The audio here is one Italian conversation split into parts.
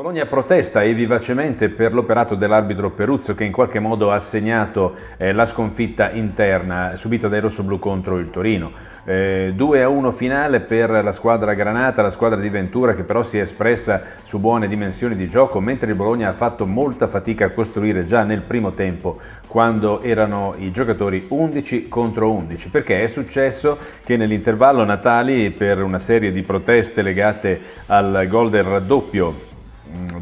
Bologna protesta e vivacemente per l'operato dell'arbitro Peruzzo che in qualche modo ha segnato eh, la sconfitta interna subita dai rossoblù contro il Torino. Eh, 2 a 1 finale per la squadra Granata, la squadra di Ventura che però si è espressa su buone dimensioni di gioco mentre il Bologna ha fatto molta fatica a costruire già nel primo tempo quando erano i giocatori 11 contro 11 perché è successo che nell'intervallo Natali per una serie di proteste legate al gol del raddoppio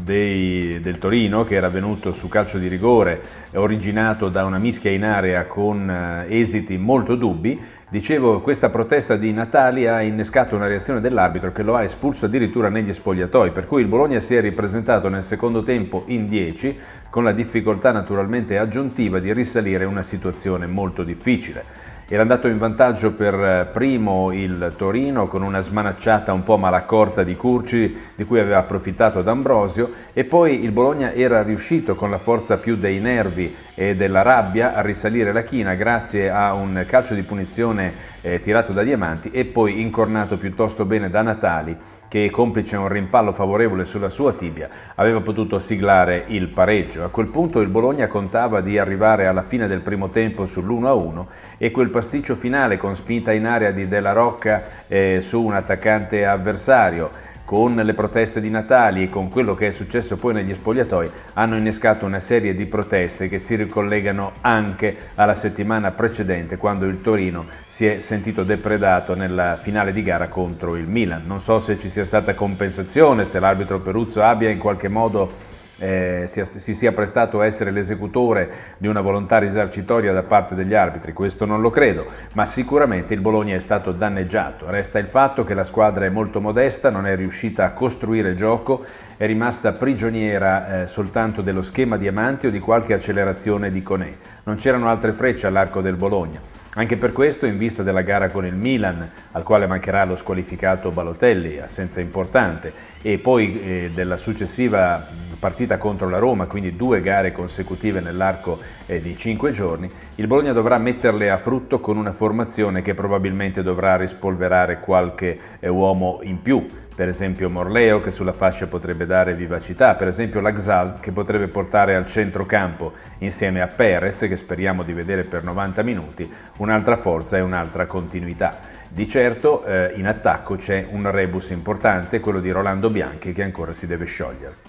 dei, del Torino che era venuto su calcio di rigore, originato da una mischia in area con eh, esiti molto dubbi, Dicevo, questa protesta di Natali ha innescato una reazione dell'arbitro che lo ha espulso addirittura negli spogliatoi, per cui il Bologna si è ripresentato nel secondo tempo in 10, con la difficoltà naturalmente aggiuntiva di risalire una situazione molto difficile. Era andato in vantaggio per eh, primo il Torino con una smanacciata un po' malaccorta di Curci di cui aveva approfittato D'Ambrosio e poi il Bologna era riuscito con la forza più dei nervi e della rabbia a risalire la china grazie a un calcio di punizione eh, tirato da Diamanti e poi incornato piuttosto bene da Natali che complice un rimpallo favorevole sulla sua tibia aveva potuto siglare il pareggio. A quel punto il Bologna contava di arrivare alla fine del primo tempo sull'1-1 e quel pasticcio finale con spinta in area di Della Rocca eh, su un attaccante avversario con le proteste di Natali e con quello che è successo poi negli spogliatoi, hanno innescato una serie di proteste che si ricollegano anche alla settimana precedente, quando il Torino si è sentito depredato nella finale di gara contro il Milan. Non so se ci sia stata compensazione, se l'arbitro Peruzzo abbia in qualche modo eh, sia, si sia prestato a essere l'esecutore di una volontà risarcitoria da parte degli arbitri, questo non lo credo, ma sicuramente il Bologna è stato danneggiato. Resta il fatto che la squadra è molto modesta, non è riuscita a costruire gioco, è rimasta prigioniera eh, soltanto dello schema Diamanti o di qualche accelerazione di Conè. Non c'erano altre frecce all'arco del Bologna. Anche per questo, in vista della gara con il Milan, al quale mancherà lo squalificato Balotelli, assenza importante, e poi eh, della successiva partita contro la Roma, quindi due gare consecutive nell'arco eh, di cinque giorni, il Bologna dovrà metterle a frutto con una formazione che probabilmente dovrà rispolverare qualche eh, uomo in più, per esempio Morleo che sulla fascia potrebbe dare vivacità, per esempio Laxal che potrebbe portare al centrocampo insieme a Perez che speriamo di vedere per 90 minuti un'altra forza e un'altra continuità. Di certo eh, in attacco c'è un rebus importante, quello di Rolando Bianchi che ancora si deve sciogliere.